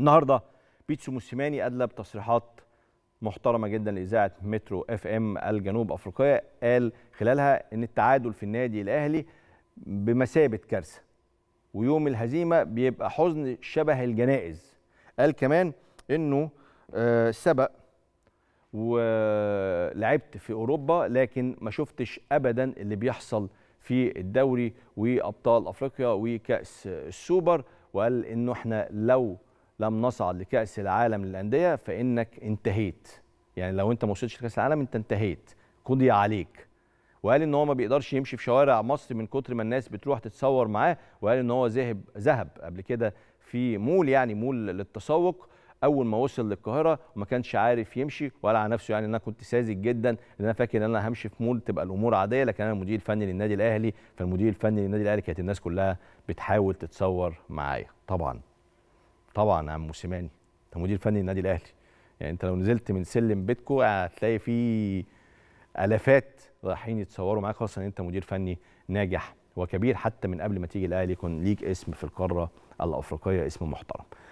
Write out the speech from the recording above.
النهارده بيتسو موسيماني ادلى بتصريحات محترمه جدا لاذاعه مترو اف ام الجنوب افريقيه قال خلالها ان التعادل في النادي الاهلي بمثابه كارثه ويوم الهزيمه بيبقى حزن شبه الجنائز قال كمان انه آه، سبق ولعبت في اوروبا لكن ما شفتش ابدا اللي بيحصل في الدوري وابطال افريقيا وكاس السوبر وقال انه احنا لو لم نصعد لكأس العالم للأندية فإنك انتهيت يعني لو أنت ما وصلتش لكأس العالم أنت انتهيت قضي عليك وقال ان هو ما بيقدرش يمشي في شوارع مصر من كتر ما الناس بتروح تتصور معاه وقال ان هو ذهب ذهب قبل كده في مول يعني مول للتسوق اول ما وصل للقاهره وما كانش عارف يمشي وقال على نفسه يعني انا كنت ساذج جدا ان انا فاكر ان انا همشي في مول تبقى الامور عاديه لكن انا المدير الفني للنادي الاهلي فالمدير الفني للنادي الاهلي كانت الناس كلها بتحاول تتصور معايا طبعا طبعا يا عم موسيماني انت مدير فني النادي الاهلي يعني انت لو نزلت من سلم بيتكو هتلاقي فيه الافات رايحين يتصوروا معاك خاصه ان انت مدير فني ناجح وكبير حتى من قبل ما تيجي الاهلي يكون ليك اسم في القاره الافريقيه اسم محترم